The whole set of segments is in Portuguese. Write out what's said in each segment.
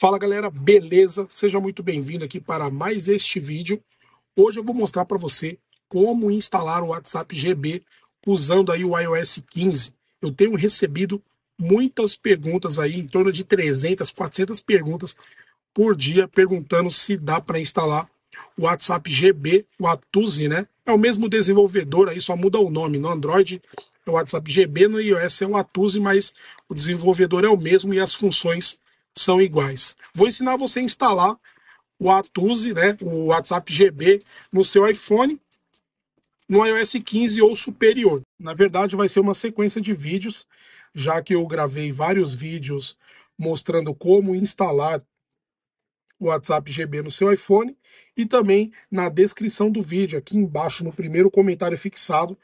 Fala galera, beleza? Seja muito bem-vindo aqui para mais este vídeo. Hoje eu vou mostrar para você como instalar o WhatsApp GB usando aí o iOS 15. Eu tenho recebido muitas perguntas aí, em torno de 300, 400 perguntas por dia, perguntando se dá para instalar o WhatsApp GB, o Atuse, né? É o mesmo desenvolvedor aí, só muda o nome. No Android é o WhatsApp GB, no iOS é o Atuse, mas o desenvolvedor é o mesmo e as funções são iguais. Vou ensinar você a instalar o Atuse, né, o WhatsApp GB no seu iPhone no iOS 15 ou superior. Na verdade, vai ser uma sequência de vídeos, já que eu gravei vários vídeos mostrando como instalar o WhatsApp GB no seu iPhone e também na descrição do vídeo, aqui embaixo no primeiro comentário fixado,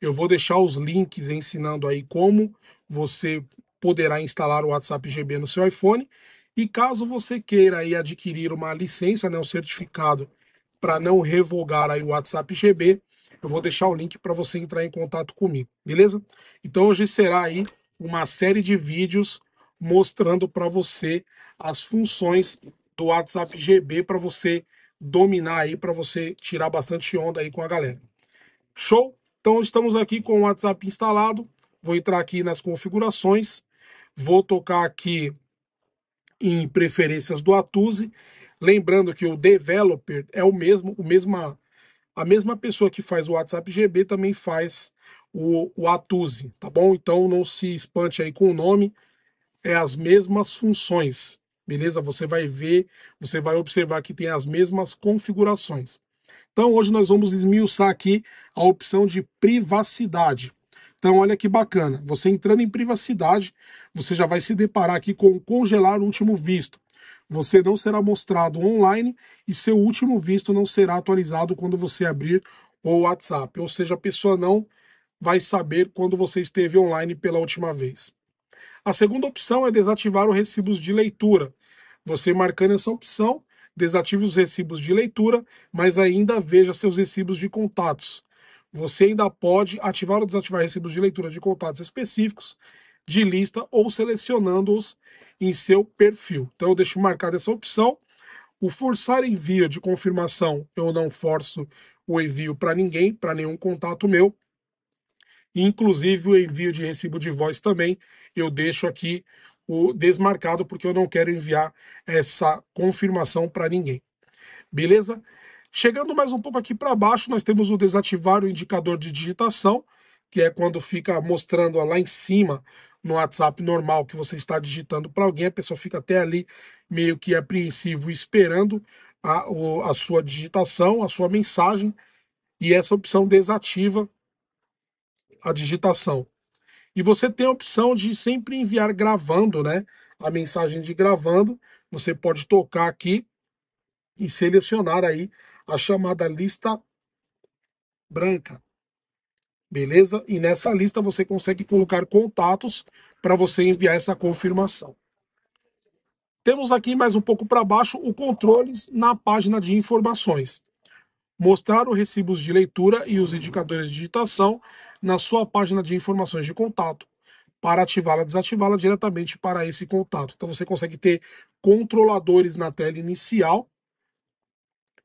eu vou deixar os links ensinando aí como você poderá instalar o WhatsApp GB no seu iPhone. E caso você queira aí adquirir uma licença, né, um certificado para não revogar aí o WhatsApp GB, eu vou deixar o link para você entrar em contato comigo, beleza? Então hoje será aí uma série de vídeos mostrando para você as funções do WhatsApp GB para você dominar aí, para você tirar bastante onda aí com a galera. Show? Então estamos aqui com o WhatsApp instalado. Vou entrar aqui nas configurações Vou tocar aqui em preferências do Atuse, lembrando que o developer é o mesmo, o mesma a mesma pessoa que faz o WhatsApp GB também faz o, o Atuse, tá bom? Então não se espante aí com o nome, é as mesmas funções, beleza? Você vai ver, você vai observar que tem as mesmas configurações. Então hoje nós vamos esmiuçar aqui a opção de privacidade. Então, olha que bacana. Você entrando em privacidade, você já vai se deparar aqui com congelar o último visto. Você não será mostrado online e seu último visto não será atualizado quando você abrir o WhatsApp. Ou seja, a pessoa não vai saber quando você esteve online pela última vez. A segunda opção é desativar os recibos de leitura. Você marcando essa opção, desative os recibos de leitura, mas ainda veja seus recibos de contatos. Você ainda pode ativar ou desativar recibos de leitura de contatos específicos de lista ou selecionando-os em seu perfil. Então eu deixo marcada essa opção. O forçar envio de confirmação, eu não forço o envio para ninguém, para nenhum contato meu. Inclusive o envio de recibo de voz também, eu deixo aqui o desmarcado porque eu não quero enviar essa confirmação para ninguém. Beleza? Chegando mais um pouco aqui para baixo, nós temos o desativar o indicador de digitação, que é quando fica mostrando lá em cima no WhatsApp normal que você está digitando para alguém, a pessoa fica até ali meio que apreensivo esperando a, a sua digitação, a sua mensagem, e essa opção desativa a digitação. E você tem a opção de sempre enviar gravando, né? A mensagem de gravando, você pode tocar aqui e selecionar aí a chamada lista branca. Beleza? E nessa lista você consegue colocar contatos para você enviar essa confirmação. Temos aqui mais um pouco para baixo o controles na página de informações. Mostrar os recibos de leitura e os indicadores de digitação na sua página de informações de contato para ativá-la, desativá-la diretamente para esse contato. Então você consegue ter controladores na tela inicial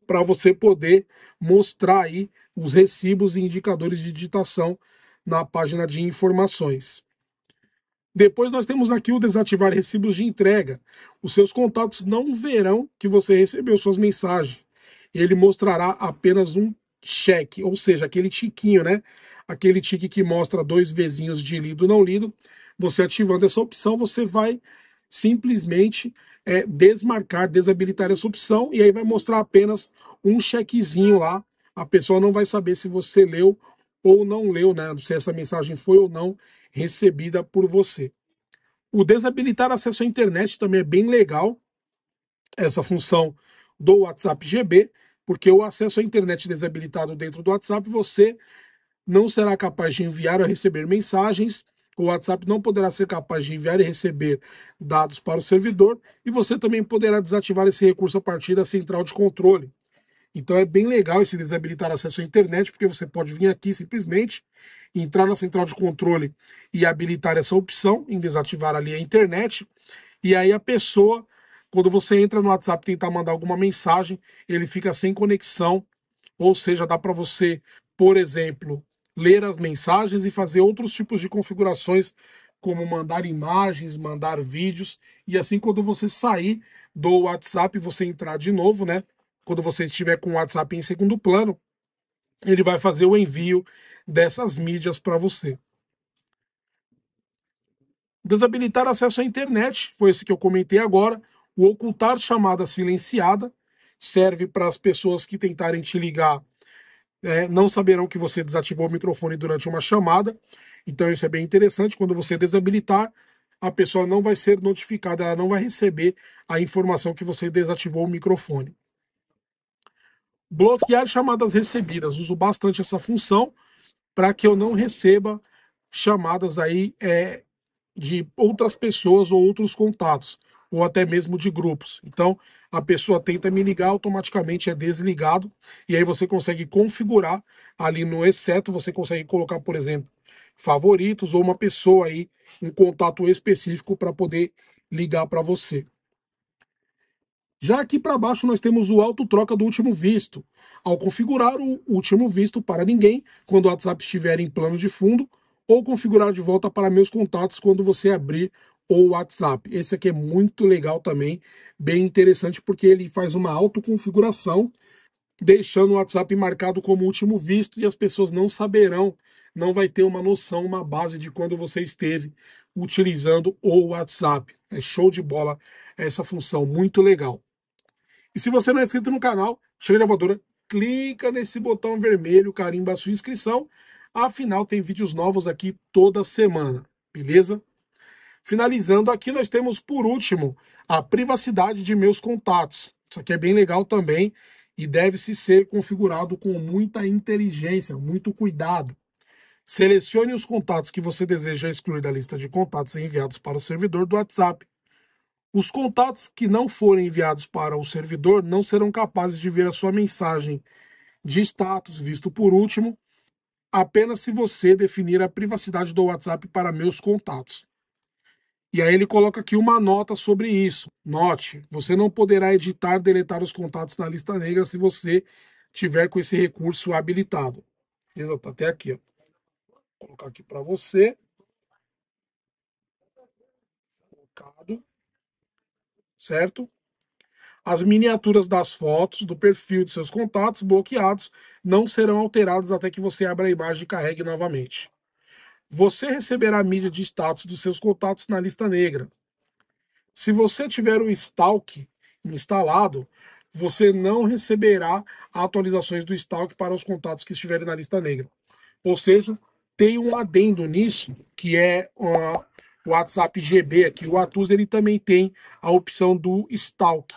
para você poder mostrar aí os recibos e indicadores de digitação na página de informações. Depois nós temos aqui o desativar recibos de entrega. Os seus contatos não verão que você recebeu suas mensagens. Ele mostrará apenas um cheque, ou seja, aquele tiquinho, né? Aquele tique que mostra dois vizinhos de lido não lido. Você ativando essa opção, você vai simplesmente é, desmarcar, desabilitar essa opção e aí vai mostrar apenas um chequezinho lá. A pessoa não vai saber se você leu ou não leu, né? Se essa mensagem foi ou não recebida por você. O desabilitar acesso à internet também é bem legal, essa função do WhatsApp GB, porque o acesso à internet desabilitado dentro do WhatsApp, você não será capaz de enviar ou receber mensagens o WhatsApp não poderá ser capaz de enviar e receber dados para o servidor e você também poderá desativar esse recurso a partir da central de controle. Então é bem legal esse desabilitar acesso à internet, porque você pode vir aqui simplesmente, entrar na central de controle e habilitar essa opção em desativar ali a internet. E aí a pessoa, quando você entra no WhatsApp tentar mandar alguma mensagem, ele fica sem conexão, ou seja, dá para você, por exemplo, ler as mensagens e fazer outros tipos de configurações, como mandar imagens, mandar vídeos. E assim, quando você sair do WhatsApp, você entrar de novo, né? Quando você estiver com o WhatsApp em segundo plano, ele vai fazer o envio dessas mídias para você. Desabilitar acesso à internet, foi esse que eu comentei agora. O ocultar chamada silenciada serve para as pessoas que tentarem te ligar é, não saberão que você desativou o microfone durante uma chamada. Então, isso é bem interessante. Quando você desabilitar, a pessoa não vai ser notificada, ela não vai receber a informação que você desativou o microfone. Bloquear chamadas recebidas. Uso bastante essa função para que eu não receba chamadas aí é, de outras pessoas ou outros contatos ou até mesmo de grupos. Então, a pessoa tenta me ligar, automaticamente é desligado, e aí você consegue configurar ali no exceto, você consegue colocar, por exemplo, favoritos ou uma pessoa aí, um contato específico para poder ligar para você. Já aqui para baixo nós temos o auto troca do último visto. Ao configurar o último visto para ninguém, quando o WhatsApp estiver em plano de fundo, ou configurar de volta para meus contatos quando você abrir ou WhatsApp. Esse aqui é muito legal também, bem interessante, porque ele faz uma autoconfiguração, deixando o WhatsApp marcado como último visto e as pessoas não saberão, não vai ter uma noção, uma base de quando você esteve utilizando o WhatsApp. É show de bola essa função, muito legal. E se você não é inscrito no canal, chega na voadora, clica nesse botão vermelho, carimba a sua inscrição. Afinal, tem vídeos novos aqui toda semana, beleza? Finalizando aqui, nós temos por último a privacidade de meus contatos. Isso aqui é bem legal também e deve-se ser configurado com muita inteligência, muito cuidado. Selecione os contatos que você deseja excluir da lista de contatos enviados para o servidor do WhatsApp. Os contatos que não forem enviados para o servidor não serão capazes de ver a sua mensagem de status, visto por último, apenas se você definir a privacidade do WhatsApp para meus contatos. E aí ele coloca aqui uma nota sobre isso. Note, você não poderá editar, deletar os contatos na lista negra se você tiver com esse recurso habilitado. Beleza? Tá até aqui, ó. Vou colocar aqui para você. Colocado. Certo? As miniaturas das fotos do perfil de seus contatos bloqueados não serão alteradas até que você abra a imagem e carregue novamente você receberá a mídia de status dos seus contatos na lista negra. Se você tiver o Stalk instalado, você não receberá atualizações do Stalk para os contatos que estiverem na lista negra. Ou seja, tem um adendo nisso, que é o WhatsApp GB aqui. O Atus ele também tem a opção do Stalk.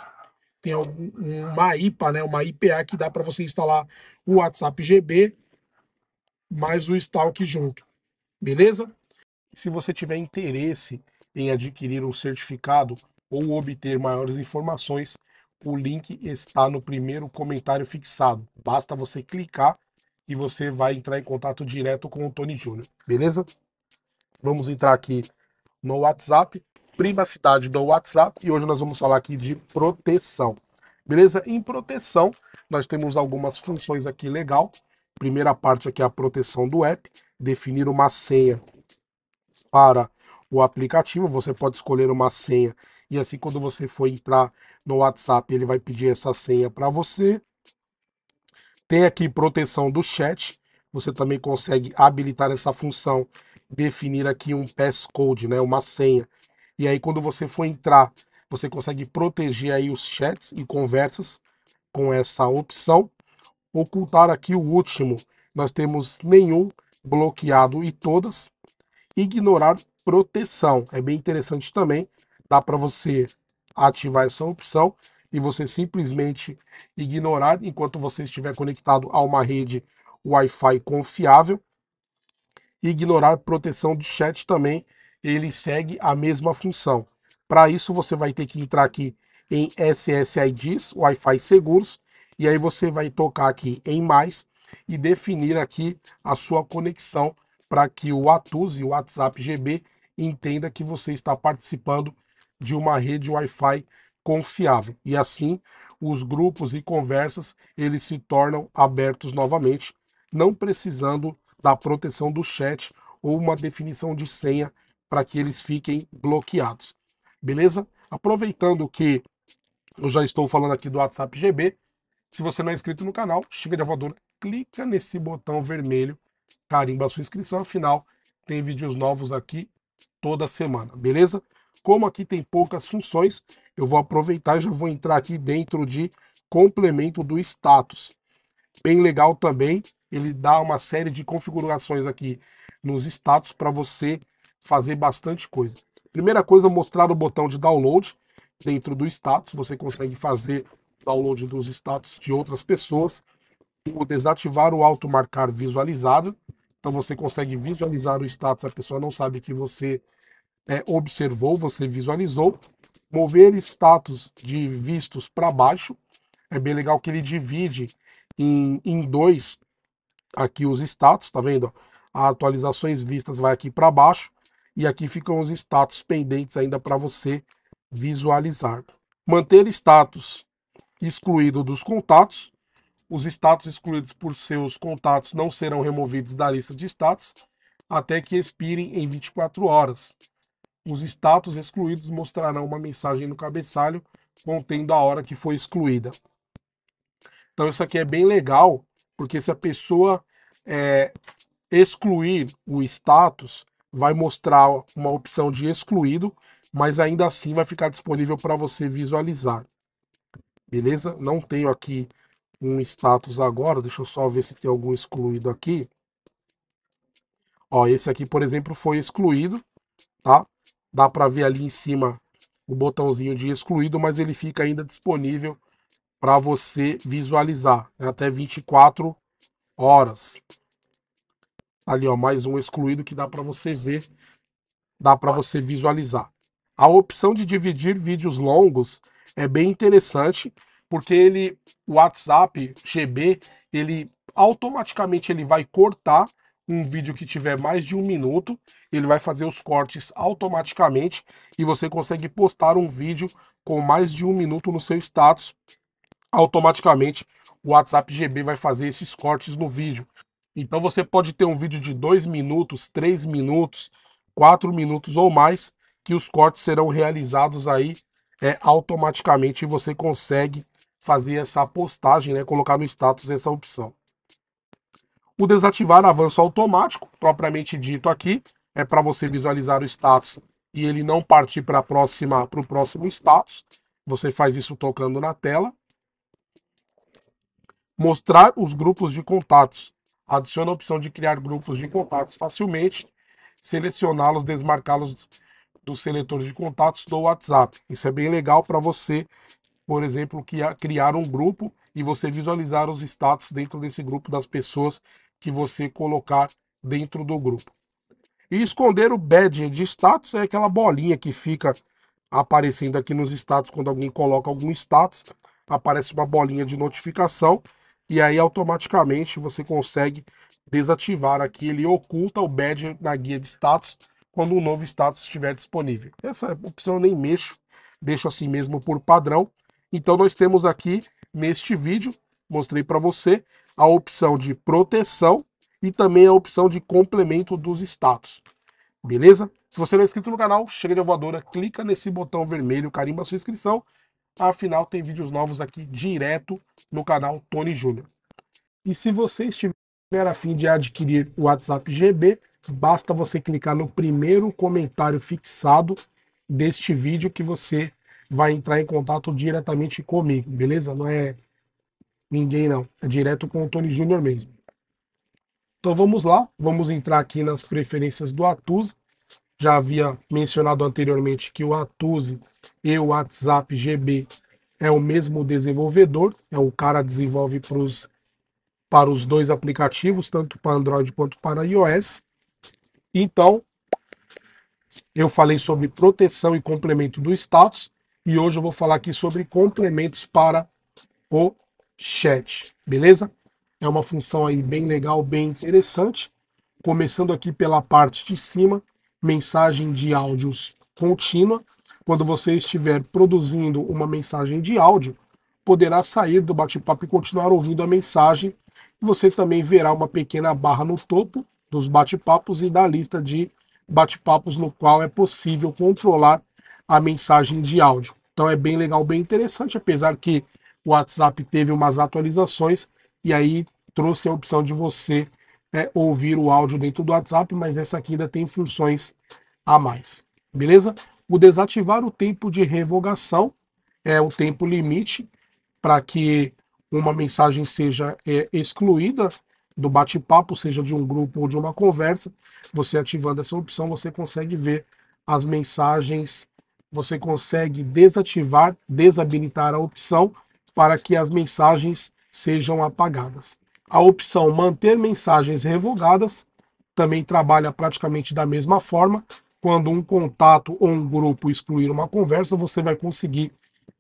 Tem uma IPA, né, uma IPA que dá para você instalar o WhatsApp GB mais o Stalk junto. Beleza? Se você tiver interesse em adquirir um certificado ou obter maiores informações, o link está no primeiro comentário fixado. Basta você clicar e você vai entrar em contato direto com o Tony Júnior, beleza? Vamos entrar aqui no WhatsApp, privacidade do WhatsApp, e hoje nós vamos falar aqui de proteção. Beleza? Em proteção, nós temos algumas funções aqui legal. Primeira parte aqui é a proteção do app definir uma senha para o aplicativo, você pode escolher uma senha e assim quando você for entrar no WhatsApp, ele vai pedir essa senha para você. Tem aqui proteção do chat, você também consegue habilitar essa função, definir aqui um passcode, né, uma senha. E aí quando você for entrar, você consegue proteger aí os chats e conversas com essa opção. Ocultar aqui o último, nós temos nenhum bloqueado e todas, ignorar proteção. É bem interessante também, dá para você ativar essa opção e você simplesmente ignorar enquanto você estiver conectado a uma rede Wi-Fi confiável. Ignorar proteção de chat também, ele segue a mesma função. Para isso você vai ter que entrar aqui em SSIDs, Wi-Fi seguros, e aí você vai tocar aqui em mais e definir aqui a sua conexão para que o Atus e o WhatsApp GB entenda que você está participando de uma rede Wi-Fi confiável. E assim, os grupos e conversas, eles se tornam abertos novamente, não precisando da proteção do chat ou uma definição de senha para que eles fiquem bloqueados. Beleza? Aproveitando que eu já estou falando aqui do WhatsApp GB, se você não é inscrito no canal, chega de avadura, né? clica nesse botão vermelho, carimba a sua inscrição, afinal tem vídeos novos aqui toda semana, beleza? Como aqui tem poucas funções, eu vou aproveitar e já vou entrar aqui dentro de complemento do status. Bem legal também, ele dá uma série de configurações aqui nos status para você fazer bastante coisa. Primeira coisa, mostrar o botão de download dentro do status, você consegue fazer download dos status de outras pessoas desativar o automarcar visualizado. Então você consegue visualizar o status, a pessoa não sabe que você é, observou, você visualizou. Mover status de vistos para baixo. É bem legal que ele divide em, em dois aqui os status, tá vendo? A atualizações vistas vai aqui para baixo e aqui ficam os status pendentes ainda para você visualizar. Manter status excluído dos contatos. Os status excluídos por seus contatos não serão removidos da lista de status até que expirem em 24 horas. Os status excluídos mostrarão uma mensagem no cabeçalho contendo a hora que foi excluída. Então isso aqui é bem legal, porque se a pessoa é, excluir o status, vai mostrar uma opção de excluído, mas ainda assim vai ficar disponível para você visualizar. Beleza? Não tenho aqui um status agora. Deixa eu só ver se tem algum excluído aqui. Ó, esse aqui, por exemplo, foi excluído, tá? Dá para ver ali em cima o botãozinho de excluído, mas ele fica ainda disponível para você visualizar né? até 24 horas. Tá ali, ó, mais um excluído que dá para você ver, dá para você visualizar. A opção de dividir vídeos longos é bem interessante porque ele, o WhatsApp GB, ele automaticamente ele vai cortar um vídeo que tiver mais de um minuto, ele vai fazer os cortes automaticamente e você consegue postar um vídeo com mais de um minuto no seu status. Automaticamente o WhatsApp GB vai fazer esses cortes no vídeo. Então você pode ter um vídeo de dois minutos, três minutos, quatro minutos ou mais, que os cortes serão realizados aí é, automaticamente e você consegue fazer essa postagem, né, colocar no status essa opção. O desativar avanço automático, propriamente dito aqui, é para você visualizar o status e ele não partir para próxima para o próximo status. Você faz isso tocando na tela. Mostrar os grupos de contatos. Adiciona a opção de criar grupos de contatos facilmente, selecioná-los, desmarcá-los do seletor de contatos do WhatsApp. Isso é bem legal para você por exemplo, criar um grupo e você visualizar os status dentro desse grupo das pessoas que você colocar dentro do grupo. E esconder o badge de status é aquela bolinha que fica aparecendo aqui nos status quando alguém coloca algum status, aparece uma bolinha de notificação e aí automaticamente você consegue desativar aqui, ele oculta o badge na guia de status quando um novo status estiver disponível. Essa opção eu nem mexo, deixo assim mesmo por padrão então nós temos aqui neste vídeo, mostrei para você, a opção de proteção e também a opção de complemento dos status. Beleza? Se você não é inscrito no canal, chega de voadora, clica nesse botão vermelho, carimba sua inscrição. Afinal, tem vídeos novos aqui direto no canal Tony Júnior. E se você estiver a fim de adquirir o WhatsApp GB, basta você clicar no primeiro comentário fixado deste vídeo que você vai entrar em contato diretamente comigo, beleza? Não é ninguém, não. É direto com o Tony Júnior mesmo. Então vamos lá, vamos entrar aqui nas preferências do Atuse. Já havia mencionado anteriormente que o Atuse e o WhatsApp GB é o mesmo desenvolvedor, é o cara desenvolve pros, para os dois aplicativos, tanto para Android quanto para iOS. Então, eu falei sobre proteção e complemento do status. E hoje eu vou falar aqui sobre complementos para o chat, beleza? É uma função aí bem legal, bem interessante. Começando aqui pela parte de cima, mensagem de áudios contínua. Quando você estiver produzindo uma mensagem de áudio, poderá sair do bate-papo e continuar ouvindo a mensagem. Você também verá uma pequena barra no topo dos bate-papos e da lista de bate-papos no qual é possível controlar a mensagem de áudio. Então é bem legal, bem interessante, apesar que o WhatsApp teve umas atualizações e aí trouxe a opção de você é, ouvir o áudio dentro do WhatsApp, mas essa aqui ainda tem funções a mais. Beleza? O desativar o tempo de revogação é o tempo limite para que uma mensagem seja é, excluída do bate-papo, seja de um grupo ou de uma conversa. Você ativando essa opção, você consegue ver as mensagens você consegue desativar, desabilitar a opção para que as mensagens sejam apagadas. A opção manter mensagens revogadas também trabalha praticamente da mesma forma. Quando um contato ou um grupo excluir uma conversa, você vai conseguir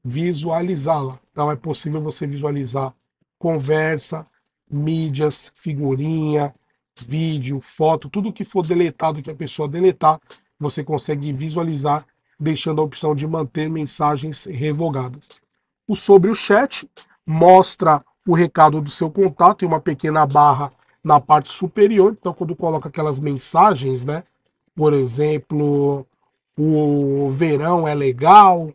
visualizá-la. Então é possível você visualizar conversa, mídias, figurinha, vídeo, foto, tudo que for deletado que a pessoa deletar, você consegue visualizar deixando a opção de manter mensagens revogadas. O sobre o chat mostra o recado do seu contato e uma pequena barra na parte superior. Então, quando coloca aquelas mensagens, né? Por exemplo, o verão é legal,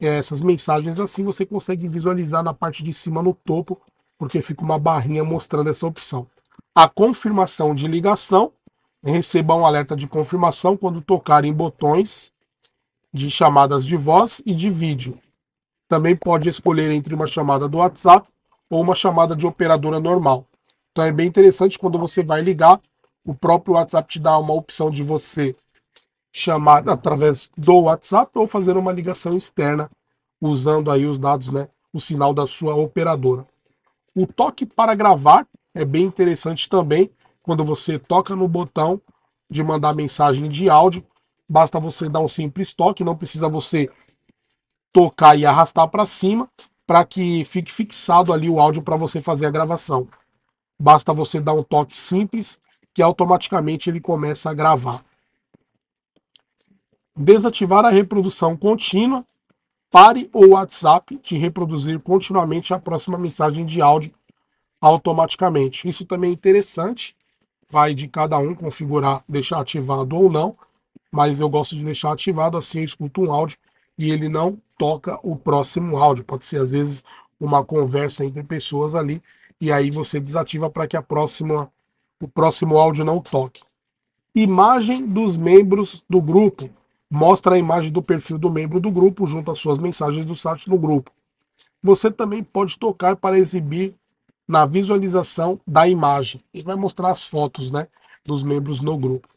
essas mensagens assim você consegue visualizar na parte de cima no topo, porque fica uma barrinha mostrando essa opção. A confirmação de ligação, receba um alerta de confirmação quando tocar em botões de chamadas de voz e de vídeo. Também pode escolher entre uma chamada do WhatsApp ou uma chamada de operadora normal. Então é bem interessante quando você vai ligar, o próprio WhatsApp te dá uma opção de você chamar através do WhatsApp ou fazer uma ligação externa usando aí os dados, né, o sinal da sua operadora. O toque para gravar é bem interessante também, quando você toca no botão de mandar mensagem de áudio, Basta você dar um simples toque, não precisa você tocar e arrastar para cima para que fique fixado ali o áudio para você fazer a gravação. Basta você dar um toque simples que automaticamente ele começa a gravar. Desativar a reprodução contínua. Pare o WhatsApp de reproduzir continuamente a próxima mensagem de áudio automaticamente. Isso também é interessante. Vai de cada um configurar, deixar ativado ou não mas eu gosto de deixar ativado, assim eu escuto um áudio e ele não toca o próximo áudio. Pode ser, às vezes, uma conversa entre pessoas ali, e aí você desativa para que a próxima, o próximo áudio não toque. Imagem dos membros do grupo. Mostra a imagem do perfil do membro do grupo junto às suas mensagens do site no grupo. Você também pode tocar para exibir na visualização da imagem. E vai mostrar as fotos né, dos membros no grupo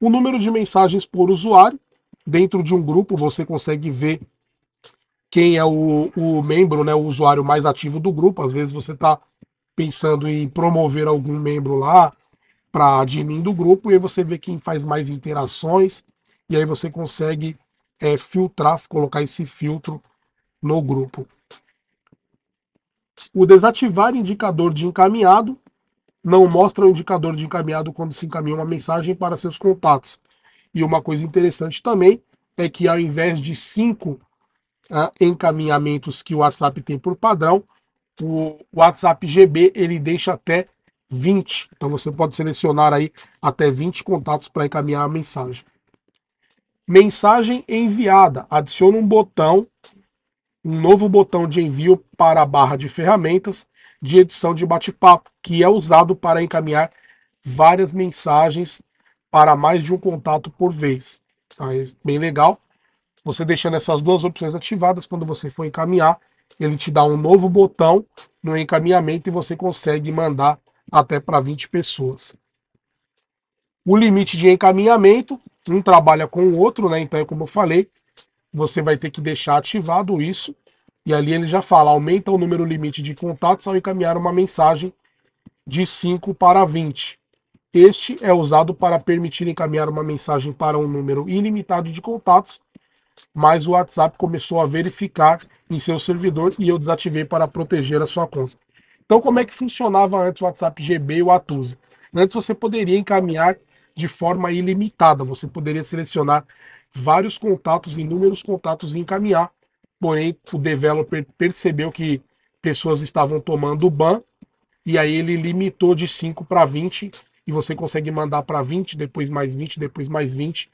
o número de mensagens por usuário. Dentro de um grupo você consegue ver quem é o, o membro, né, o usuário mais ativo do grupo. Às vezes você está pensando em promover algum membro lá para admin do grupo e aí você vê quem faz mais interações e aí você consegue é, filtrar, colocar esse filtro no grupo. O desativar indicador de encaminhado não mostra o indicador de encaminhado quando se encaminha uma mensagem para seus contatos. E uma coisa interessante também é que ao invés de cinco ah, encaminhamentos que o WhatsApp tem por padrão, o WhatsApp GB ele deixa até 20. Então você pode selecionar aí até 20 contatos para encaminhar a mensagem. Mensagem enviada. Adiciona um botão, um novo botão de envio para a barra de ferramentas de edição de bate-papo, que é usado para encaminhar várias mensagens para mais de um contato por vez. Tá? É bem legal. Você deixando essas duas opções ativadas, quando você for encaminhar, ele te dá um novo botão no encaminhamento e você consegue mandar até para 20 pessoas. O limite de encaminhamento, um trabalha com o outro, né? Então, é como eu falei, você vai ter que deixar ativado isso e ali ele já fala: aumenta o número limite de contatos ao encaminhar uma mensagem de 5 para 20. Este é usado para permitir encaminhar uma mensagem para um número ilimitado de contatos, mas o WhatsApp começou a verificar em seu servidor e eu desativei para proteger a sua conta. Então, como é que funcionava antes o WhatsApp GB e o Atuze? Antes você poderia encaminhar de forma ilimitada, você poderia selecionar vários contatos, inúmeros contatos e encaminhar porém o developer percebeu que pessoas estavam tomando ban, e aí ele limitou de 5 para 20, e você consegue mandar para 20, depois mais 20, depois mais 20,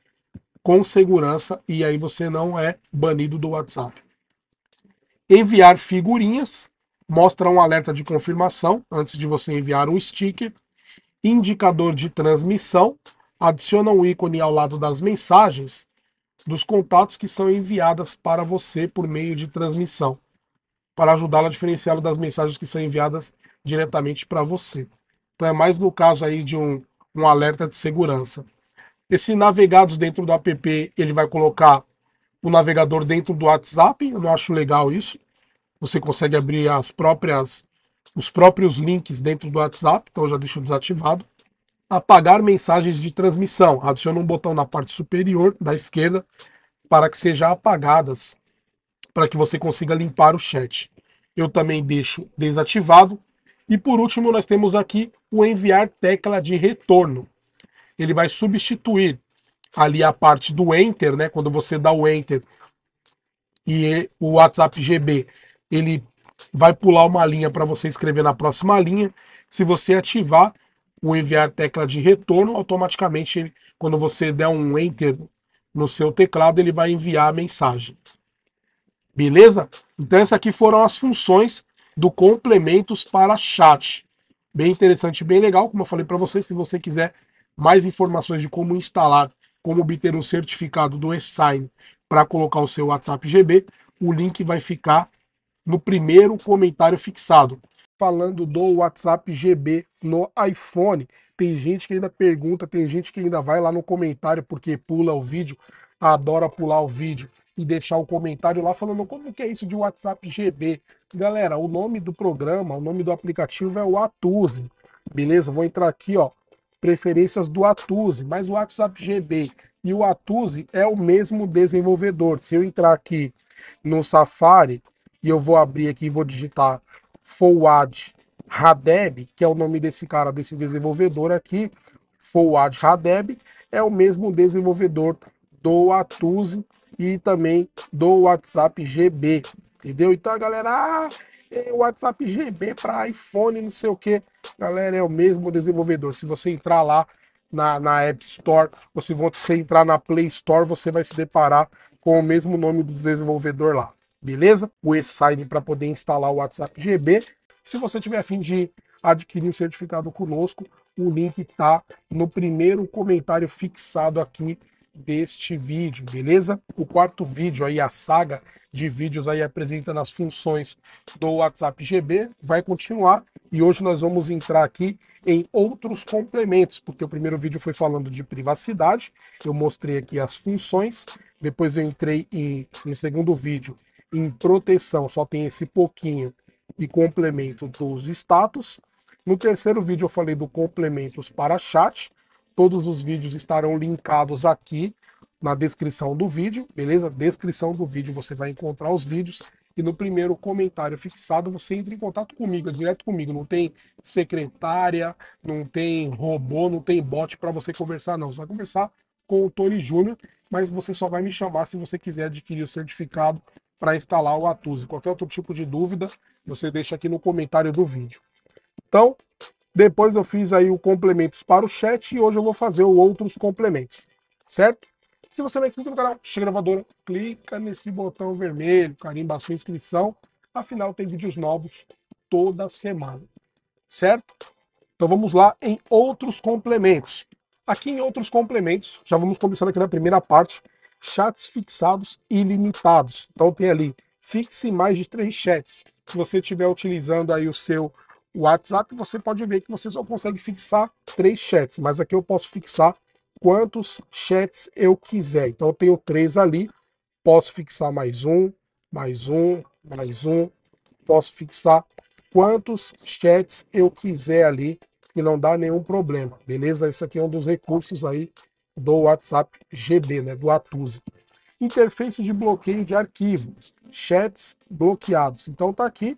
com segurança, e aí você não é banido do WhatsApp. Enviar figurinhas mostra um alerta de confirmação antes de você enviar um sticker. Indicador de transmissão adiciona um ícone ao lado das mensagens dos contatos que são enviadas para você por meio de transmissão, para ajudá-la a diferenciá-lo das mensagens que são enviadas diretamente para você. Então é mais no caso aí de um, um alerta de segurança. Esse navegados dentro do app, ele vai colocar o navegador dentro do WhatsApp, eu não acho legal isso. Você consegue abrir as próprias os próprios links dentro do WhatsApp, então eu já deixo desativado apagar mensagens de transmissão. Adiciona um botão na parte superior da esquerda para que sejam apagadas, para que você consiga limpar o chat. Eu também deixo desativado. E por último, nós temos aqui o enviar tecla de retorno. Ele vai substituir ali a parte do enter, né? Quando você dá o enter e o WhatsApp GB, ele vai pular uma linha para você escrever na próxima linha. Se você ativar, o enviar tecla de retorno, automaticamente, ele, quando você der um Enter no seu teclado, ele vai enviar a mensagem. Beleza? Então, essas aqui foram as funções do complementos para chat. Bem interessante, bem legal. Como eu falei para vocês, se você quiser mais informações de como instalar, como obter um certificado do esign para colocar o seu WhatsApp GB, o link vai ficar no primeiro comentário fixado falando do WhatsApp GB no iPhone. Tem gente que ainda pergunta, tem gente que ainda vai lá no comentário porque pula o vídeo, adora pular o vídeo e deixar um comentário lá falando como que é isso de WhatsApp GB. Galera, o nome do programa, o nome do aplicativo é o Atuse. Beleza? Vou entrar aqui, ó, preferências do Atuse, mas o WhatsApp GB e o Atuse é o mesmo desenvolvedor. Se eu entrar aqui no Safari e eu vou abrir aqui e vou digitar Fouad Hadeb, que é o nome desse cara, desse desenvolvedor aqui, Fouad Hadeb, é o mesmo desenvolvedor do Atuse e também do WhatsApp GB, entendeu? Então, galera, ah, é WhatsApp GB para iPhone, não sei o que, galera, é o mesmo desenvolvedor. Se você entrar lá na, na App Store, você se você entrar na Play Store, você vai se deparar com o mesmo nome do desenvolvedor lá, beleza? O e-sign para poder instalar o WhatsApp GB. Se você tiver fim de adquirir o certificado conosco, o link está no primeiro comentário fixado aqui deste vídeo, beleza? O quarto vídeo aí, a saga de vídeos aí apresentando as funções do WhatsApp GB, vai continuar e hoje nós vamos entrar aqui em outros complementos, porque o primeiro vídeo foi falando de privacidade, eu mostrei aqui as funções, depois eu entrei em, no segundo vídeo em proteção só tem esse pouquinho e complemento dos status. No terceiro vídeo eu falei do complementos para chat. Todos os vídeos estarão linkados aqui na descrição do vídeo, beleza? Descrição do vídeo você vai encontrar os vídeos e no primeiro comentário fixado você entra em contato comigo, é direto comigo. Não tem secretária, não tem robô, não tem bot para você conversar, não. Você vai conversar com o Tony Júnior, mas você só vai me chamar se você quiser adquirir o certificado para instalar o Atuse. Qualquer outro tipo de dúvida, você deixa aqui no comentário do vídeo. Então, depois eu fiz aí o complementos para o chat e hoje eu vou fazer outros complementos, certo? Se você não é inscrito no canal, chega gravadora, clica nesse botão vermelho, carimba a sua inscrição. Afinal, tem vídeos novos toda semana, certo? Então vamos lá em outros complementos. Aqui em outros complementos, já vamos começando aqui na primeira parte, chats fixados ilimitados. Então tem ali, fixe mais de três chats. Se você estiver utilizando aí o seu WhatsApp, você pode ver que você só consegue fixar três chats, mas aqui eu posso fixar quantos chats eu quiser. Então eu tenho três ali, posso fixar mais um, mais um, mais um, posso fixar quantos chats eu quiser ali, e não dá nenhum problema, beleza? Esse aqui é um dos recursos aí do WhatsApp GB, né, do Atuse. Interface de bloqueio de arquivo, chats bloqueados. Então tá aqui,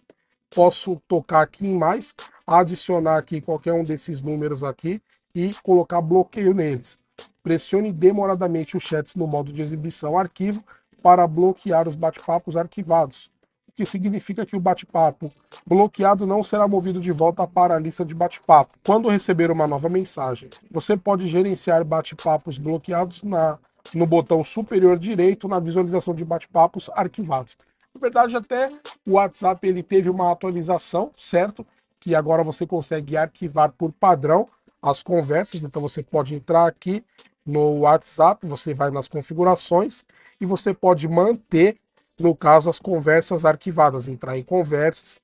posso tocar aqui em mais, adicionar aqui qualquer um desses números aqui e colocar bloqueio neles. Pressione demoradamente os chats no modo de exibição arquivo para bloquear os bate-papos arquivados que significa que o bate-papo bloqueado não será movido de volta para a lista de bate-papo. Quando receber uma nova mensagem, você pode gerenciar bate-papos bloqueados na, no botão superior direito na visualização de bate-papos arquivados. Na verdade, até o WhatsApp ele teve uma atualização, certo? Que agora você consegue arquivar por padrão as conversas. Então você pode entrar aqui no WhatsApp, você vai nas configurações e você pode manter no caso, as conversas arquivadas, entrar em conversas,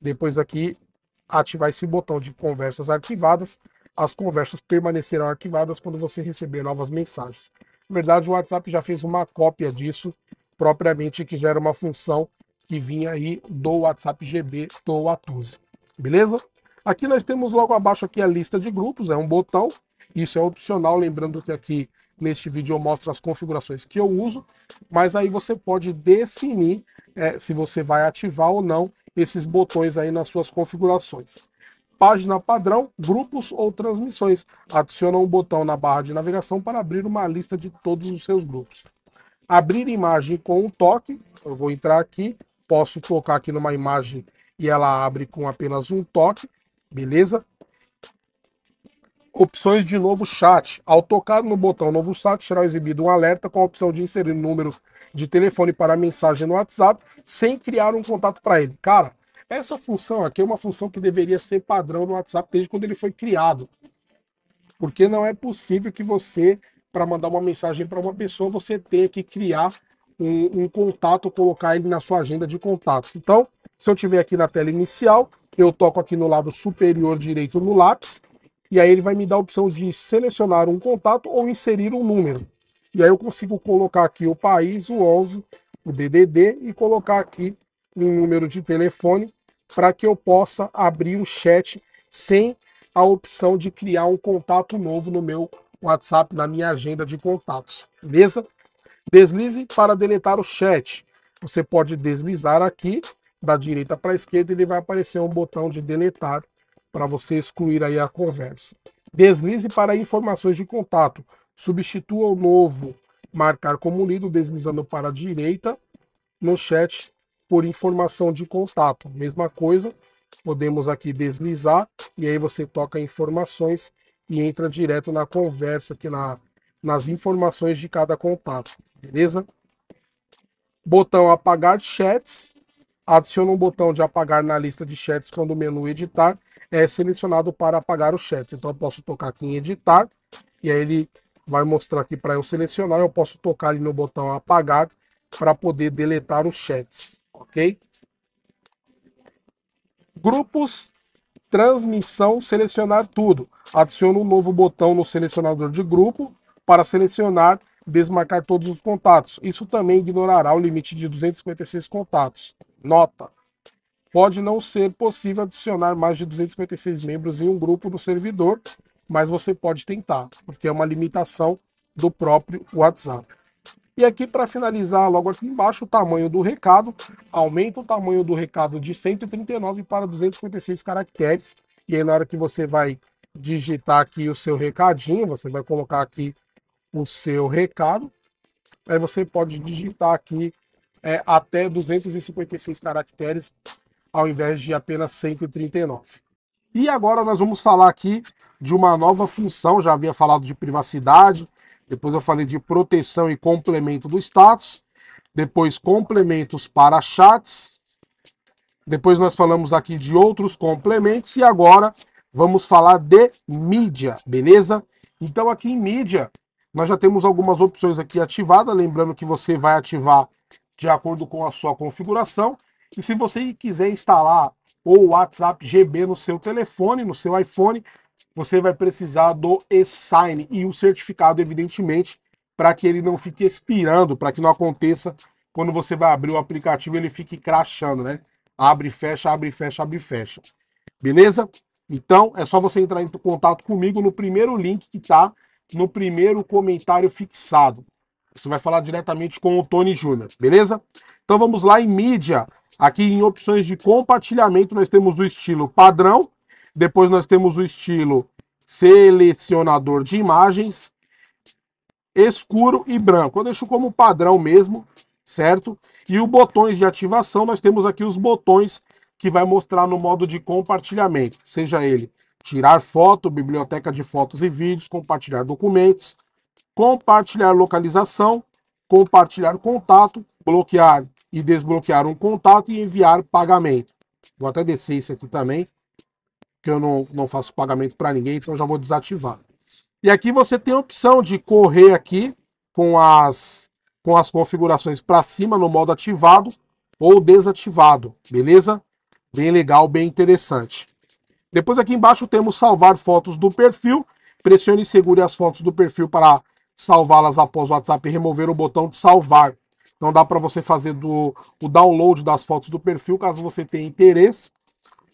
depois aqui ativar esse botão de conversas arquivadas, as conversas permanecerão arquivadas quando você receber novas mensagens. Na verdade, o WhatsApp já fez uma cópia disso, propriamente que já era uma função que vinha aí do WhatsApp GB do Atuse, beleza? Aqui nós temos logo abaixo aqui a lista de grupos, é um botão, isso é opcional, lembrando que aqui Neste vídeo eu mostro as configurações que eu uso, mas aí você pode definir é, se você vai ativar ou não esses botões aí nas suas configurações. Página padrão, grupos ou transmissões. Adiciona um botão na barra de navegação para abrir uma lista de todos os seus grupos. Abrir imagem com um toque, eu vou entrar aqui, posso tocar aqui numa imagem e ela abre com apenas um toque, beleza? Opções de novo chat. Ao tocar no botão novo chat, será exibido um alerta com a opção de inserir número de telefone para mensagem no WhatsApp sem criar um contato para ele. Cara, essa função aqui é uma função que deveria ser padrão no WhatsApp desde quando ele foi criado. Porque não é possível que você, para mandar uma mensagem para uma pessoa, você tenha que criar um, um contato, colocar ele na sua agenda de contatos. Então, se eu tiver aqui na tela inicial, eu toco aqui no lado superior direito no lápis, e aí ele vai me dar a opção de selecionar um contato ou inserir um número. E aí eu consigo colocar aqui o país, o 11, o DDD e colocar aqui um número de telefone para que eu possa abrir o chat sem a opção de criar um contato novo no meu WhatsApp, na minha agenda de contatos, beleza? Deslize para deletar o chat. Você pode deslizar aqui, da direita para a esquerda, e ele vai aparecer um botão de deletar para você excluir aí a conversa. Deslize para informações de contato. Substitua o novo marcar como lido, deslizando para a direita no chat por informação de contato. Mesma coisa, podemos aqui deslizar e aí você toca informações e entra direto na conversa aqui na, nas informações de cada contato, beleza? Botão apagar chats, adiciona um botão de apagar na lista de chats quando o menu editar é selecionado para apagar os chats. Então eu posso tocar aqui em editar e aí ele vai mostrar aqui para eu selecionar. Eu posso tocar ali no botão apagar para poder deletar os chats, ok? Grupos, transmissão, selecionar tudo. Adiciono um novo botão no selecionador de grupo para selecionar desmarcar todos os contatos. Isso também ignorará o limite de 256 contatos. Nota: pode não ser possível adicionar mais de 256 membros em um grupo no servidor, mas você pode tentar, porque é uma limitação do próprio WhatsApp. E aqui para finalizar, logo aqui embaixo, o tamanho do recado, aumenta o tamanho do recado de 139 para 256 caracteres, e aí na hora que você vai digitar aqui o seu recadinho, você vai colocar aqui o seu recado, aí você pode digitar aqui é, até 256 caracteres ao invés de apenas 139. E agora nós vamos falar aqui de uma nova função, já havia falado de privacidade, depois eu falei de proteção e complemento do status, depois complementos para chats, depois nós falamos aqui de outros complementos e agora vamos falar de mídia, beleza? Então aqui em mídia nós já temos algumas opções aqui ativadas, lembrando que você vai ativar de acordo com a sua configuração. E se você quiser instalar o WhatsApp GB no seu telefone, no seu iPhone, você vai precisar do e-sign e o certificado, evidentemente, para que ele não fique expirando, para que não aconteça quando você vai abrir o aplicativo, ele fique crachando, né? Abre e fecha, abre e fecha, abre e fecha. Beleza? Então, é só você entrar em contato comigo no primeiro link que está no primeiro comentário fixado. Você vai falar diretamente com o Tony Júnior, beleza? Então vamos lá em mídia. Aqui em opções de compartilhamento, nós temos o estilo padrão, depois nós temos o estilo selecionador de imagens, escuro e branco. Eu deixo como padrão mesmo, certo? E os botões de ativação, nós temos aqui os botões que vai mostrar no modo de compartilhamento, seja ele tirar foto, biblioteca de fotos e vídeos, compartilhar documentos, compartilhar localização, compartilhar contato, bloquear e desbloquear um contato e enviar pagamento. Vou até descer isso aqui também, que eu não, não faço pagamento para ninguém, então já vou desativar. E aqui você tem a opção de correr aqui com as, com as configurações para cima no modo ativado ou desativado, beleza? Bem legal, bem interessante. Depois aqui embaixo temos salvar fotos do perfil. Pressione e segure as fotos do perfil para salvá-las após o WhatsApp e remover o botão de salvar. Então dá para você fazer do, o download das fotos do perfil, caso você tenha interesse.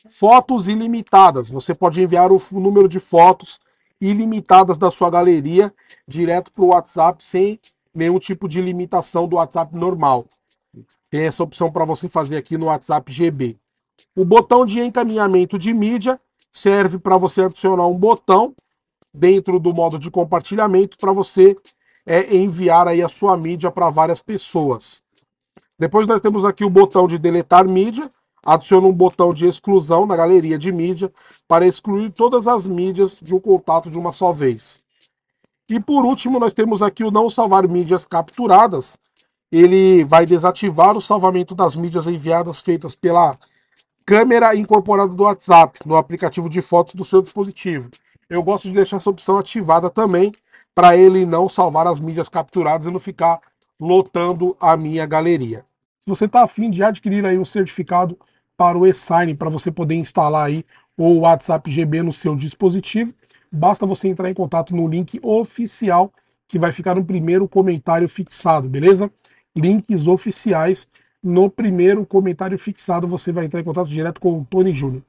Fotos ilimitadas. Você pode enviar o, o número de fotos ilimitadas da sua galeria direto para o WhatsApp sem nenhum tipo de limitação do WhatsApp normal. Tem essa opção para você fazer aqui no WhatsApp GB. O botão de encaminhamento de mídia serve para você adicionar um botão dentro do modo de compartilhamento para você é enviar aí a sua mídia para várias pessoas. Depois nós temos aqui o botão de deletar mídia, adiciona um botão de exclusão na galeria de mídia para excluir todas as mídias de um contato de uma só vez. E por último, nós temos aqui o não salvar mídias capturadas. Ele vai desativar o salvamento das mídias enviadas feitas pela câmera incorporada do WhatsApp no aplicativo de fotos do seu dispositivo. Eu gosto de deixar essa opção ativada também, para ele não salvar as mídias capturadas e não ficar lotando a minha galeria. Se você está afim de adquirir aí um certificado para o e-sign, para você poder instalar aí o WhatsApp GB no seu dispositivo, basta você entrar em contato no link oficial que vai ficar no primeiro comentário fixado, beleza? Links oficiais no primeiro comentário fixado, você vai entrar em contato direto com o Tony Júnior.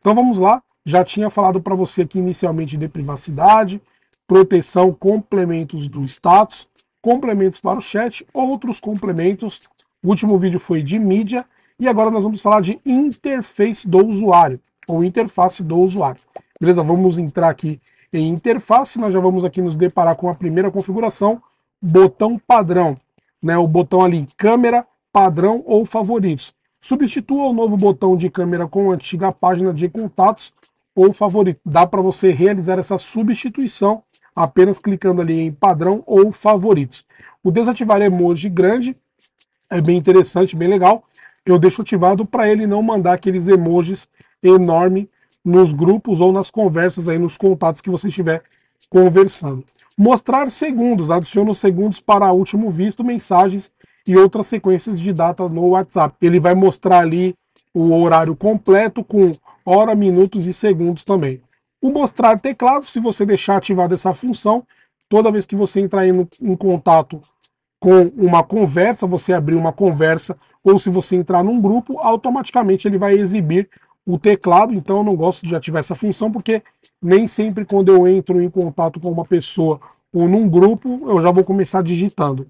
Então vamos lá, já tinha falado para você aqui inicialmente de privacidade, proteção, complementos do status, complementos para o chat, outros complementos. O último vídeo foi de mídia e agora nós vamos falar de interface do usuário, ou interface do usuário. Beleza? Vamos entrar aqui em interface, nós já vamos aqui nos deparar com a primeira configuração, botão padrão, né? O botão ali câmera, padrão ou favoritos. Substitua o novo botão de câmera com a antiga página de contatos ou favorito. Dá para você realizar essa substituição apenas clicando ali em padrão ou favoritos. O desativar emoji grande é bem interessante, bem legal. Eu deixo ativado para ele não mandar aqueles emojis enorme nos grupos ou nas conversas aí, nos contatos que você estiver conversando. Mostrar segundos, adiciono segundos para último visto, mensagens e outras sequências de datas no WhatsApp. Ele vai mostrar ali o horário completo com hora, minutos e segundos também. O mostrar teclado, se você deixar ativada essa função, toda vez que você entrar em, em contato com uma conversa, você abrir uma conversa, ou se você entrar num grupo, automaticamente ele vai exibir o teclado, então eu não gosto de ativar essa função, porque nem sempre quando eu entro em contato com uma pessoa ou num grupo, eu já vou começar digitando.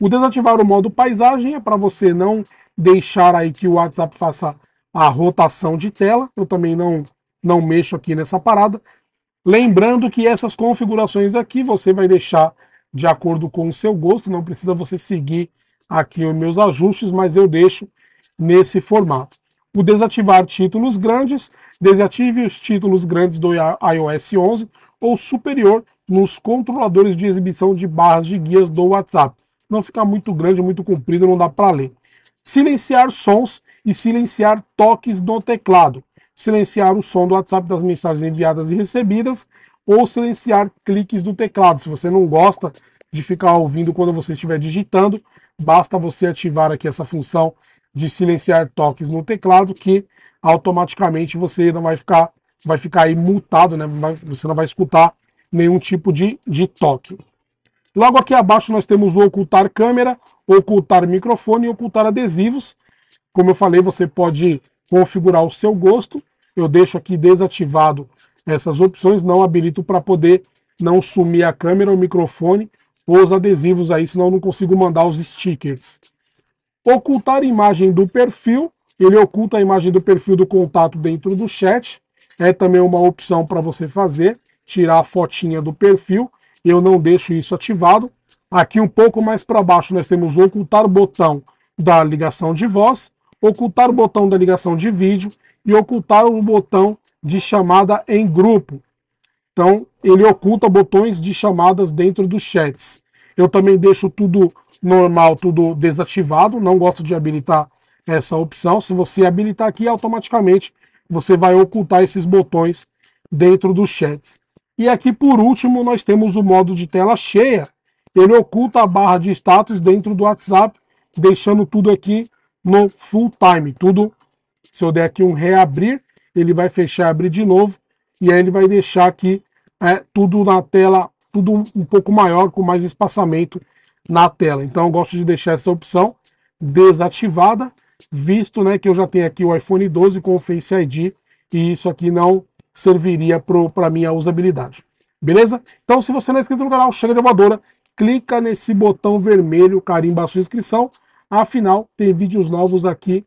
O desativar o modo paisagem é para você não deixar aí que o WhatsApp faça a rotação de tela, eu também não não mexo aqui nessa parada. Lembrando que essas configurações aqui você vai deixar de acordo com o seu gosto, não precisa você seguir aqui os meus ajustes, mas eu deixo nesse formato. O desativar títulos grandes, desative os títulos grandes do iOS 11 ou superior nos controladores de exibição de barras de guias do WhatsApp. Não fica muito grande, muito comprido, não dá para ler. Silenciar sons e silenciar toques no teclado silenciar o som do WhatsApp das mensagens enviadas e recebidas ou silenciar cliques do teclado. Se você não gosta de ficar ouvindo quando você estiver digitando, basta você ativar aqui essa função de silenciar toques no teclado que automaticamente você não vai ficar vai ficar aí multado, né? Você não vai escutar nenhum tipo de, de toque. Logo aqui abaixo nós temos o ocultar câmera, ocultar microfone e ocultar adesivos. Como eu falei, você pode configurar o seu gosto. Eu deixo aqui desativado essas opções, não habilito para poder não sumir a câmera, o microfone ou os adesivos aí, senão eu não consigo mandar os stickers. Ocultar imagem do perfil, ele oculta a imagem do perfil do contato dentro do chat, é também uma opção para você fazer, tirar a fotinha do perfil, eu não deixo isso ativado. Aqui um pouco mais para baixo nós temos ocultar o botão da ligação de voz, ocultar o botão da ligação de vídeo e ocultar o botão de chamada em grupo. Então, ele oculta botões de chamadas dentro dos chats. Eu também deixo tudo normal, tudo desativado, não gosto de habilitar essa opção. Se você habilitar aqui, automaticamente você vai ocultar esses botões dentro dos chats. E aqui, por último, nós temos o modo de tela cheia. Ele oculta a barra de status dentro do WhatsApp, deixando tudo aqui no full time. Tudo, se eu der aqui um reabrir, ele vai fechar abrir de novo. E aí ele vai deixar aqui é, tudo na tela, tudo um pouco maior, com mais espaçamento na tela. Então eu gosto de deixar essa opção desativada, visto né, que eu já tenho aqui o iPhone 12 com o Face ID e isso aqui não serviria para minha usabilidade. Beleza? Então se você não é inscrito no canal, chega de voadora, clica nesse botão vermelho, carimba a sua inscrição, Afinal, tem vídeos novos aqui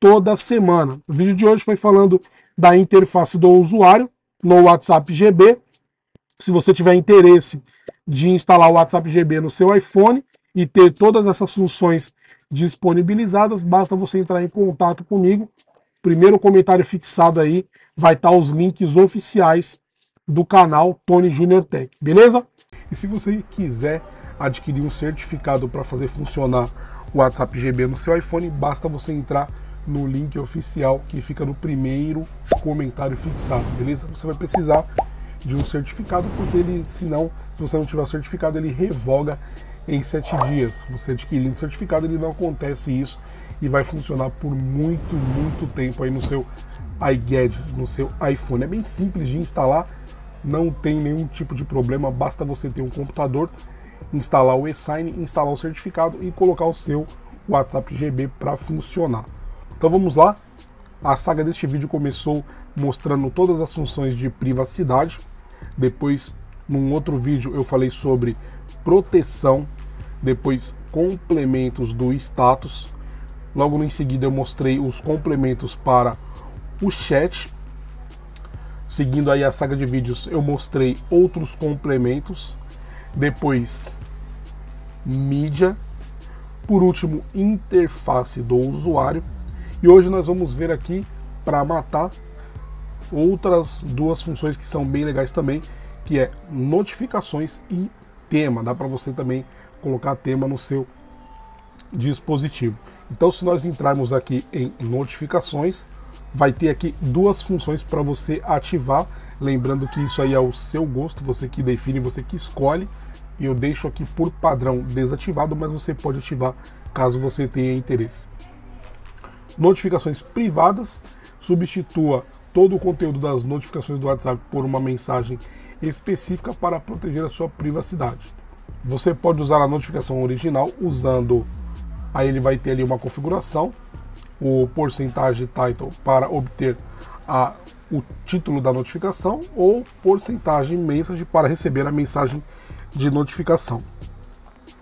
toda semana. O vídeo de hoje foi falando da interface do usuário no WhatsApp GB. Se você tiver interesse de instalar o WhatsApp GB no seu iPhone e ter todas essas funções disponibilizadas, basta você entrar em contato comigo. Primeiro comentário fixado aí vai estar tá os links oficiais do canal Tony Junior Tech, beleza? E se você quiser adquirir um certificado para fazer funcionar WhatsApp GB no seu iPhone, basta você entrar no link oficial que fica no primeiro comentário fixado, beleza? Você vai precisar de um certificado, porque ele, se não, se você não tiver certificado, ele revoga em sete dias. Você adquirindo certificado, ele não acontece isso e vai funcionar por muito, muito tempo aí no seu iGadget, no seu iPhone. É bem simples de instalar, não tem nenhum tipo de problema, basta você ter um computador instalar o e-sign, instalar o certificado e colocar o seu WhatsApp GB para funcionar. Então vamos lá. A saga deste vídeo começou mostrando todas as funções de privacidade. Depois, num outro vídeo, eu falei sobre proteção. Depois, complementos do status. Logo em seguida, eu mostrei os complementos para o chat. Seguindo aí a saga de vídeos, eu mostrei outros complementos depois mídia, por último interface do usuário e hoje nós vamos ver aqui para matar outras duas funções que são bem legais também, que é notificações e tema. Dá para você também colocar tema no seu dispositivo. Então se nós entrarmos aqui em notificações, vai ter aqui duas funções para você ativar. Lembrando que isso aí é o seu gosto, você que define, você que escolhe. E eu deixo aqui por padrão desativado, mas você pode ativar caso você tenha interesse. Notificações privadas, substitua todo o conteúdo das notificações do WhatsApp por uma mensagem específica para proteger a sua privacidade. Você pode usar a notificação original usando, aí ele vai ter ali uma configuração, o porcentagem title para obter a, o título da notificação ou porcentagem message para receber a mensagem de notificação.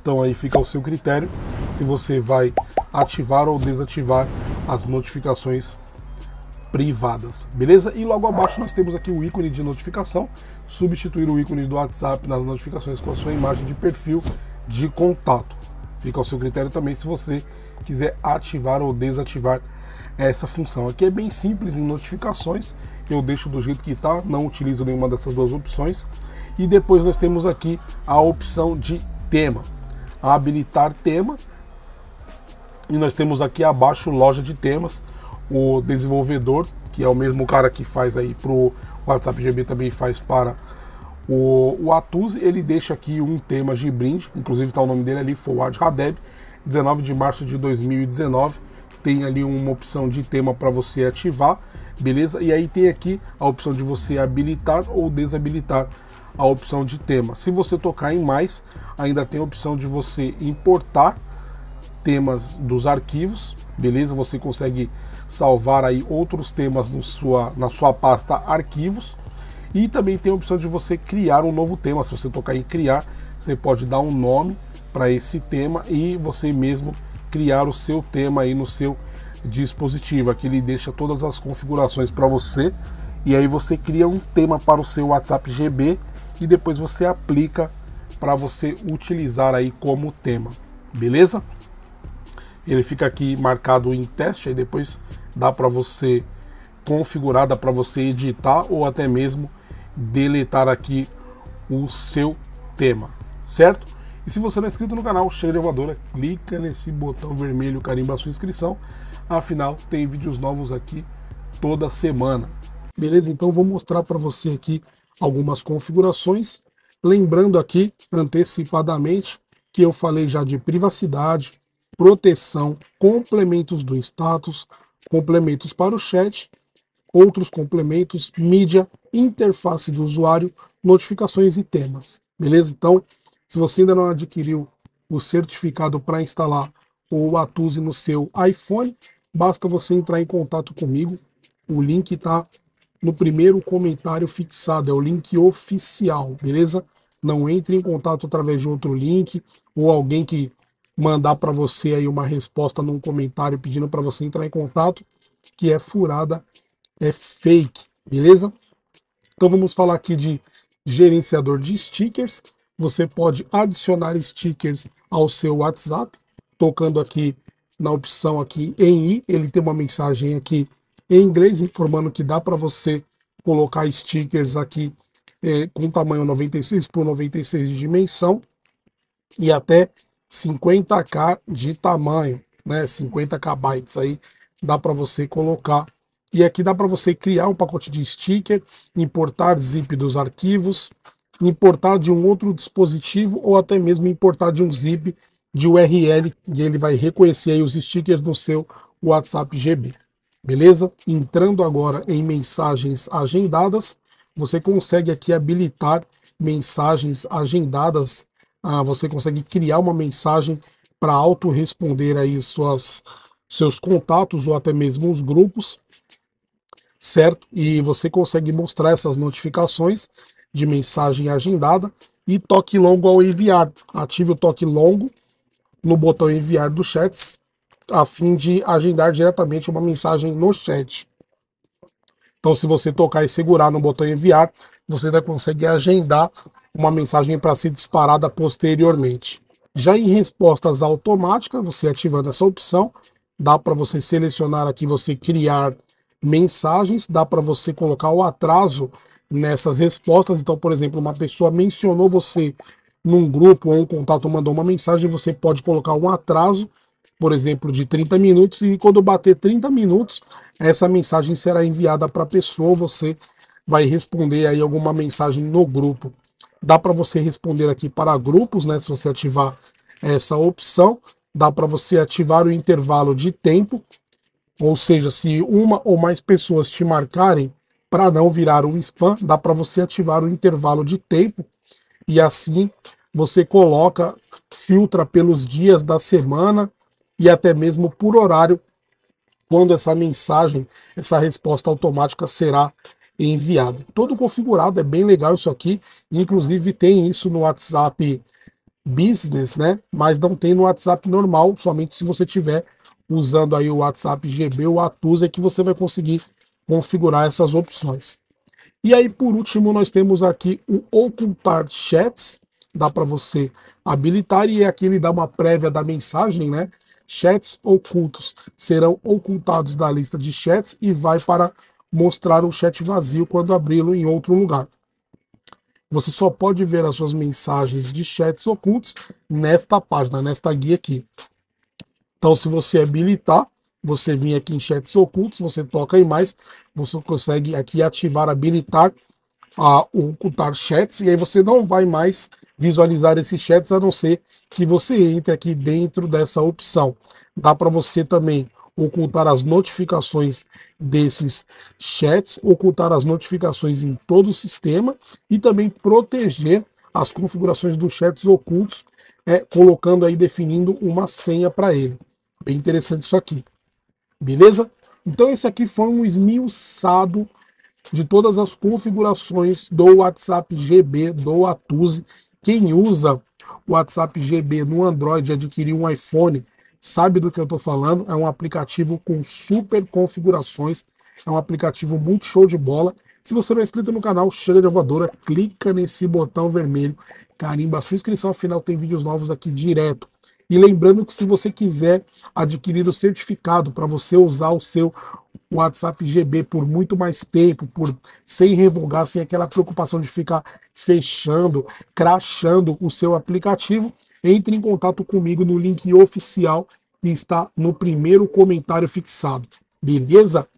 Então aí fica ao seu critério se você vai ativar ou desativar as notificações privadas, beleza? E logo abaixo nós temos aqui o ícone de notificação, substituir o ícone do WhatsApp nas notificações com a sua imagem de perfil de contato. Fica ao seu critério também se você quiser ativar ou desativar essa função. Aqui é bem simples em notificações, eu deixo do jeito que está, não utilizo nenhuma dessas duas opções. E depois nós temos aqui a opção de tema, habilitar tema. E nós temos aqui abaixo loja de temas, o desenvolvedor, que é o mesmo cara que faz aí para o WhatsApp GB também faz para o, o ele deixa aqui um tema de brinde, inclusive está o nome dele ali, Fouad Hadeb, 19 de março de 2019. Tem ali uma opção de tema para você ativar, beleza? E aí tem aqui a opção de você habilitar ou desabilitar a opção de tema. Se você tocar em mais, ainda tem a opção de você importar temas dos arquivos, beleza? Você consegue salvar aí outros temas no sua, na sua pasta arquivos e também tem a opção de você criar um novo tema. Se você tocar em criar, você pode dar um nome para esse tema e você mesmo criar o seu tema aí no seu dispositivo. Aqui ele deixa todas as configurações para você e aí você cria um tema para o seu WhatsApp GB e depois você aplica para você utilizar aí como tema. Beleza? Ele fica aqui marcado em teste aí depois dá para você configurar, dá para você editar ou até mesmo deletar aqui o seu tema, certo? E se você não é inscrito no canal de Elevadora, clica nesse botão vermelho, carimba a sua inscrição. Afinal, tem vídeos novos aqui toda semana. Beleza? Então vou mostrar para você aqui algumas configurações. Lembrando aqui, antecipadamente, que eu falei já de privacidade, proteção, complementos do status, complementos para o chat, outros complementos, mídia interface do usuário, notificações e temas. Beleza? Então, se você ainda não adquiriu o certificado para instalar o Atuse no seu iPhone, basta você entrar em contato comigo. O link está no primeiro comentário fixado, é o link oficial, beleza? Não entre em contato através de outro link ou alguém que mandar para você aí uma resposta num comentário pedindo para você entrar em contato, que é furada, é fake, beleza? Então vamos falar aqui de gerenciador de stickers. Você pode adicionar stickers ao seu WhatsApp, tocando aqui na opção aqui em i, ele tem uma mensagem aqui em inglês informando que dá para você colocar stickers aqui é, com tamanho 96 por 96 de dimensão e até 50k de tamanho, né? 50 bytes aí dá para você colocar e aqui dá para você criar um pacote de sticker, importar zip dos arquivos, importar de um outro dispositivo ou até mesmo importar de um zip de URL e ele vai reconhecer os stickers no seu WhatsApp GB. Beleza? Entrando agora em mensagens agendadas, você consegue aqui habilitar mensagens agendadas. Ah, você consegue criar uma mensagem para autorresponder aí suas, seus contatos ou até mesmo os grupos certo? E você consegue mostrar essas notificações de mensagem agendada e toque longo ao enviar. Ative o toque longo no botão enviar do chats a fim de agendar diretamente uma mensagem no chat. Então, se você tocar e segurar no botão enviar, você ainda consegue agendar uma mensagem para ser disparada posteriormente. Já em respostas automáticas, você ativando essa opção, dá para você selecionar aqui, você criar mensagens, dá para você colocar o atraso nessas respostas. Então, por exemplo, uma pessoa mencionou você num grupo ou um contato mandou uma mensagem, você pode colocar um atraso, por exemplo, de 30 minutos, e quando bater 30 minutos, essa mensagem será enviada para a pessoa, você vai responder aí alguma mensagem no grupo. Dá para você responder aqui para grupos, né, se você ativar essa opção, dá para você ativar o intervalo de tempo, ou seja, se uma ou mais pessoas te marcarem, para não virar um spam, dá para você ativar o intervalo de tempo e assim você coloca, filtra pelos dias da semana e até mesmo por horário quando essa mensagem, essa resposta automática será enviada. Todo configurado, é bem legal isso aqui, inclusive tem isso no WhatsApp Business, né? Mas não tem no WhatsApp normal, somente se você tiver usando aí o WhatsApp GB ou Atus, é que você vai conseguir configurar essas opções. E aí, por último, nós temos aqui o ocultar chats, dá para você habilitar, e aqui ele dá uma prévia da mensagem, né? Chats ocultos serão ocultados da lista de chats e vai para mostrar um chat vazio quando abri-lo em outro lugar. Você só pode ver as suas mensagens de chats ocultos nesta página, nesta guia aqui. Então, se você habilitar, é você vem aqui em chats ocultos, você toca em mais, você consegue aqui ativar, habilitar a ocultar chats, e aí você não vai mais visualizar esses chats, a não ser que você entre aqui dentro dessa opção. Dá para você também ocultar as notificações desses chats, ocultar as notificações em todo o sistema e também proteger as configurações dos chats ocultos, é, colocando aí, definindo uma senha para ele bem é interessante isso aqui. Beleza? Então esse aqui foi um esmiuçado de todas as configurações do WhatsApp GB do Atuse. Quem usa o WhatsApp GB no Android e um iPhone sabe do que eu estou falando. É um aplicativo com super configurações. É um aplicativo muito show de bola. Se você não é inscrito no canal, chega de voadora, clica nesse botão vermelho, carimba a sua inscrição, afinal tem vídeos novos aqui direto. E lembrando que se você quiser adquirir o certificado para você usar o seu WhatsApp GB por muito mais tempo, por sem revogar, sem aquela preocupação de ficar fechando, crachando o seu aplicativo, entre em contato comigo no link oficial que está no primeiro comentário fixado. Beleza?